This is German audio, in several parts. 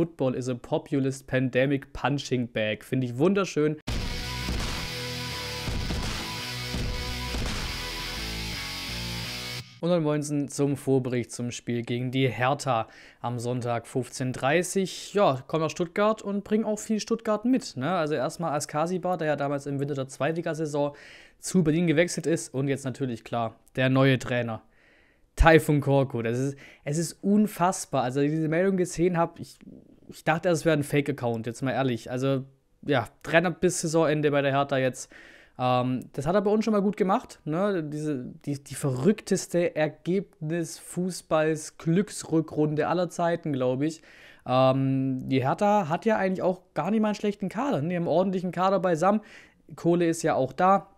Football is a populist pandemic punching bag. Finde ich wunderschön. Und dann Moinsen zum Vorbericht zum Spiel gegen die Hertha am Sonntag 15.30 Uhr. Ja, kommen nach Stuttgart und bringen auch viel Stuttgart mit. Ne? Also erstmal Askasibar, der ja damals im Winter der Zweitligasaison zu Berlin gewechselt ist. Und jetzt natürlich, klar, der neue Trainer. Taifun Korko. Es ist, es ist unfassbar. Also, als ich diese Meldung gesehen habe, ich ich dachte erst, es wäre ein Fake-Account, jetzt mal ehrlich. Also, ja, Trainer bis Saisonende bei der Hertha jetzt. Ähm, das hat er bei uns schon mal gut gemacht. Ne? Diese, die, die verrückteste Ergebnis-Fußballs-Glücksrückrunde aller Zeiten, glaube ich. Ähm, die Hertha hat ja eigentlich auch gar nicht mal einen schlechten Kader. Ne? Die haben einen ordentlichen Kader beisammen. Kohle ist ja auch da.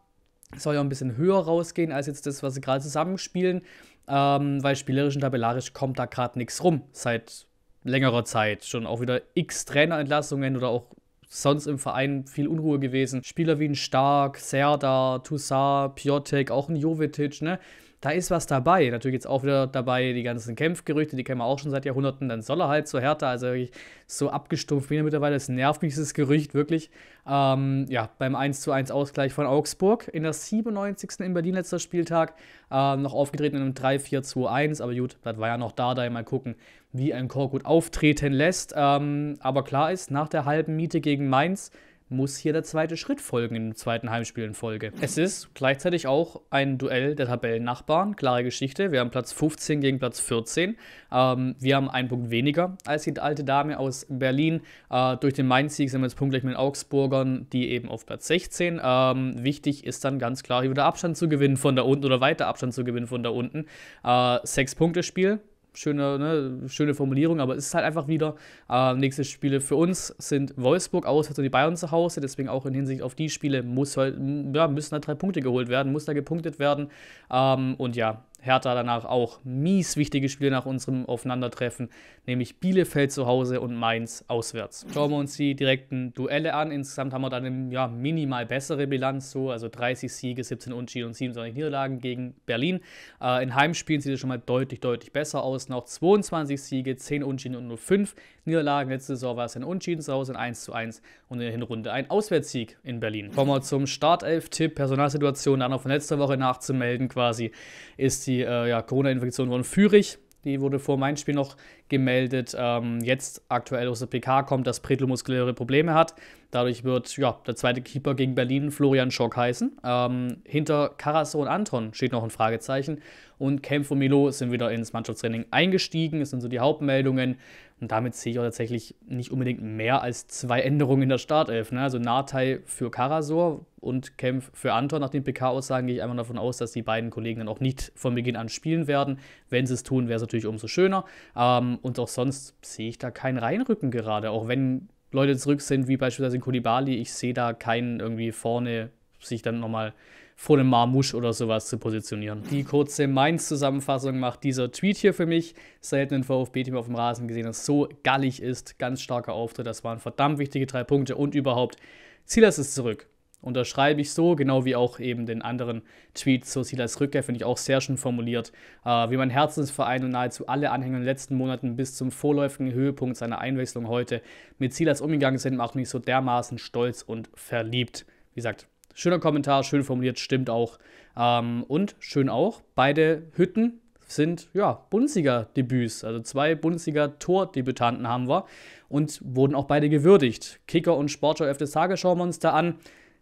Soll ja ein bisschen höher rausgehen als jetzt das, was sie gerade zusammenspielen. Ähm, weil spielerisch und tabellarisch kommt da gerade nichts rum seit längerer Zeit schon auch wieder x Trainerentlassungen oder auch sonst im Verein viel Unruhe gewesen. Spieler wie ein Stark, Serda, Toussaint, Piotek, auch ein Jovetic, ne? da ist was dabei. Natürlich jetzt auch wieder dabei die ganzen Kämpfgerüchte, die kennen wir auch schon seit Jahrhunderten. Dann soll er halt so härter, also wirklich so abgestumpft wie er mittlerweile. Es nervt mich dieses Gerücht wirklich. Ähm, ja, beim 1 zu 1 Ausgleich von Augsburg in der 97. in Berlin letzter Spieltag. Ähm, noch aufgetreten in einem 3-4-2-1. Aber gut, das war ja noch da, da mal gucken, wie ein Korkut auftreten lässt. Ähm, aber klar ist, nach der halben Miete gegen Mainz muss hier der zweite Schritt folgen im zweiten Heimspiel in Folge. Es ist gleichzeitig auch ein Duell der Tabellennachbarn, klare Geschichte. Wir haben Platz 15 gegen Platz 14. Ähm, wir haben einen Punkt weniger als die alte Dame aus Berlin. Äh, durch den Main-Sieg sind wir jetzt punktgleich mit den Augsburgern, die eben auf Platz 16. Ähm, wichtig ist dann ganz klar, hier wieder Abstand zu gewinnen von da unten oder weiter Abstand zu gewinnen von da unten. Äh, Sechs-Punkte-Spiel, schöne, ne, schöne Formulierung, aber es ist halt einfach wieder. Äh, nächste Spiele für uns sind Wolfsburg auswärts und die Bayern zu Hause. Deswegen auch in Hinsicht auf die Spiele muss halt, ja, müssen da halt drei Punkte geholt werden, muss da gepunktet werden. Ähm, und ja, Hertha danach auch mies wichtige Spiele nach unserem Aufeinandertreffen, nämlich Bielefeld zu Hause und Mainz auswärts. Schauen wir uns die direkten Duelle an. Insgesamt haben wir dann eine ja, minimal bessere Bilanz, so, also 30 Siege, 17 Unschieden und 27 Niederlagen gegen Berlin. Äh, in Heimspielen sieht es schon mal deutlich, deutlich besser aus. Noch 22 Siege, 10 Unschieden und nur 5 Niederlagen. Letzte Saison war es ein Unschieden zu Hause, ein 1 und in der Hinrunde ein Auswärtssieg in Berlin. Kommen wir zum Startelf-Tipp. Personalsituation dann noch von letzter Woche nachzumelden quasi, ist die die äh, ja, Corona-Infektion von führig. Die wurde vor meinem Spiel noch gemeldet, ähm, jetzt aktuell aus der PK kommt, dass Predlo muskuläre Probleme hat. Dadurch wird ja, der zweite Keeper gegen Berlin Florian Schock heißen. Ähm, hinter Karasso und Anton steht noch ein Fragezeichen. Und Kempf und Milo sind wieder ins Mannschaftstraining eingestiegen. Das sind so die Hauptmeldungen. Und damit sehe ich auch tatsächlich nicht unbedingt mehr als zwei Änderungen in der Startelf. Ne? Also Nahtei für Karasor und Kempf für Anton. Nach den PK-Aussagen gehe ich einfach davon aus, dass die beiden Kollegen dann auch nicht von Beginn an spielen werden. Wenn sie es tun, wäre es natürlich umso schöner. Ähm, und auch sonst sehe ich da keinen Reinrücken gerade. Auch wenn Leute zurück sind, wie beispielsweise in Kulibali, ich sehe da keinen irgendwie vorne sich dann nochmal vor dem Marmusch oder sowas zu positionieren. Die kurze Mainz-Zusammenfassung macht dieser Tweet hier für mich. Selten ein VfB-Team auf dem Rasen gesehen, das so gallig ist. Ganz starker Auftritt, das waren verdammt wichtige drei Punkte und überhaupt, Zielers ist zurück unterschreibe ich so, genau wie auch eben den anderen Tweet zur Silas Rückkehr, finde ich auch sehr schön formuliert. Äh, wie mein Herzensverein und nahezu alle Anhänger in den letzten Monaten bis zum vorläufigen Höhepunkt seiner Einwechslung heute mit Silas umgegangen sind, macht mich so dermaßen stolz und verliebt. Wie gesagt, schöner Kommentar, schön formuliert, stimmt auch. Ähm, und schön auch, beide Hütten sind ja Bundesliga-Debüts. Also zwei Bundesliga-Tordebütanten haben wir und wurden auch beide gewürdigt. Kicker und Sportschau öfters Tagesschau-Monster an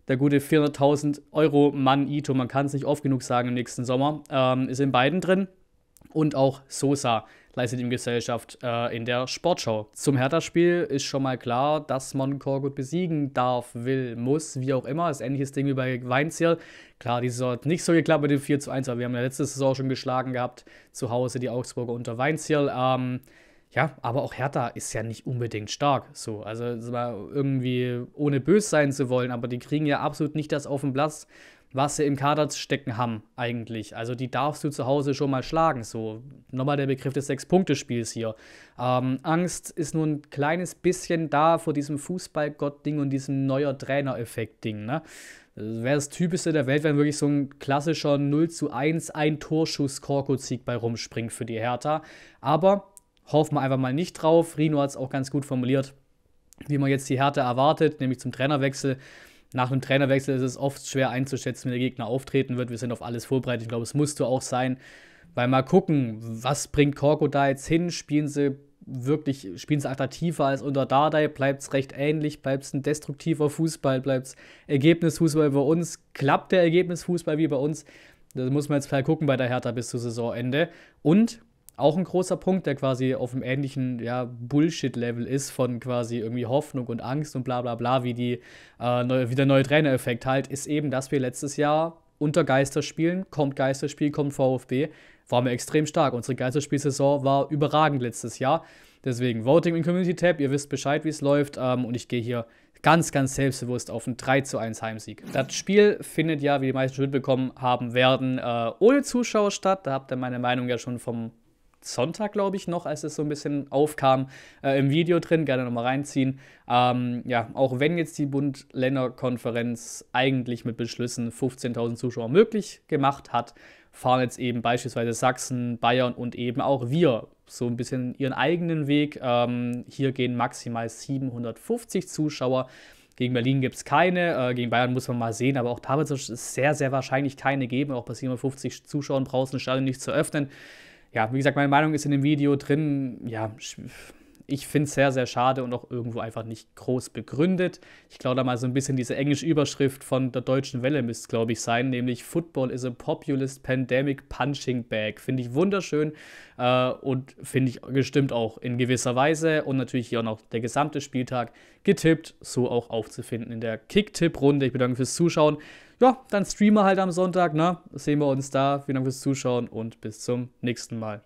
der gute 400.000 Euro Mann Ito, man kann es nicht oft genug sagen im nächsten Sommer, ähm, ist in beiden drin. Und auch Sosa leistet ihm Gesellschaft äh, in der Sportschau. Zum Hertha-Spiel ist schon mal klar, dass man Korgut besiegen darf, will, muss, wie auch immer. Das ähnliches Ding wie bei Weinzierl. Klar, die Saison hat nicht so geklappt mit dem 4 zu 1, aber wir haben ja letzte Saison schon geschlagen gehabt, zu Hause die Augsburger unter Weinzierl. Ähm, ja, aber auch Hertha ist ja nicht unbedingt stark. So, also irgendwie ohne böse sein zu wollen, aber die kriegen ja absolut nicht das auf den Platz, was sie im Kader zu stecken haben, eigentlich. Also die darfst du zu Hause schon mal schlagen. So, nochmal der Begriff des Sechs-Punkte-Spiels hier. Ähm, Angst ist nur ein kleines bisschen da vor diesem Fußballgott-Ding und diesem neuer trainereffekt ding Ne? Wäre das Typischste der Welt, wenn wirklich so ein klassischer 0 zu 1 ein torschuss korko sieg bei rumspringt für die Hertha. Aber hoffen wir einfach mal nicht drauf. Rino hat es auch ganz gut formuliert, wie man jetzt die Härte erwartet, nämlich zum Trainerwechsel. Nach einem Trainerwechsel ist es oft schwer einzuschätzen, wie der Gegner auftreten wird. Wir sind auf alles vorbereitet. Ich glaube, es musst du auch sein. Weil mal gucken, was bringt Korko da jetzt hin? Spielen sie wirklich, spielen sie attraktiver als unter Dardai? Bleibt es recht ähnlich? Bleibt es ein destruktiver Fußball? Bleibt es Ergebnisfußball bei uns? Klappt der Ergebnisfußball wie bei uns? Das muss man jetzt mal gucken bei der Hertha bis zu Saisonende. Und auch ein großer Punkt, der quasi auf einem ähnlichen ja, Bullshit-Level ist von quasi irgendwie Hoffnung und Angst und bla bla bla, wie, die, äh, neu, wie der neue Trainereffekt halt, ist eben, dass wir letztes Jahr unter Geister spielen, kommt Geisterspiel, kommt VfB, waren wir extrem stark. Unsere Geisterspielsaison war überragend letztes Jahr. Deswegen Voting in Community Tab, ihr wisst Bescheid, wie es läuft ähm, und ich gehe hier ganz, ganz selbstbewusst auf einen 3 zu 1 Heimsieg. Das Spiel findet ja, wie die meisten schon mitbekommen haben werden, äh, ohne Zuschauer statt. Da habt ihr meine Meinung ja schon vom Sonntag, glaube ich, noch, als es so ein bisschen aufkam, äh, im Video drin. Gerne nochmal reinziehen. Ähm, ja, auch wenn jetzt die Bund-Länder-Konferenz eigentlich mit Beschlüssen 15.000 Zuschauer möglich gemacht hat, fahren jetzt eben beispielsweise Sachsen, Bayern und eben auch wir so ein bisschen ihren eigenen Weg. Ähm, hier gehen maximal 750 Zuschauer. Gegen Berlin gibt es keine, äh, gegen Bayern muss man mal sehen, aber auch da wird es sehr, sehr wahrscheinlich keine geben. Auch bei 750 Zuschauern brauchst du ein Stadion nicht zu öffnen ja, wie gesagt, meine Meinung ist in dem Video drin. Ja, ich finde es sehr, sehr schade und auch irgendwo einfach nicht groß begründet. Ich glaube, da mal so ein bisschen diese englische Überschrift von der deutschen Welle müsste glaube ich, sein, nämlich Football is a populist pandemic punching bag. Finde ich wunderschön äh, und finde ich gestimmt auch in gewisser Weise und natürlich hier auch noch der gesamte Spieltag getippt, so auch aufzufinden in der Kick-Tipp-Runde. Ich bedanke fürs Zuschauen. Ja, dann streamen wir halt am Sonntag, ne? Sehen wir uns da. Vielen Dank fürs Zuschauen und bis zum nächsten Mal.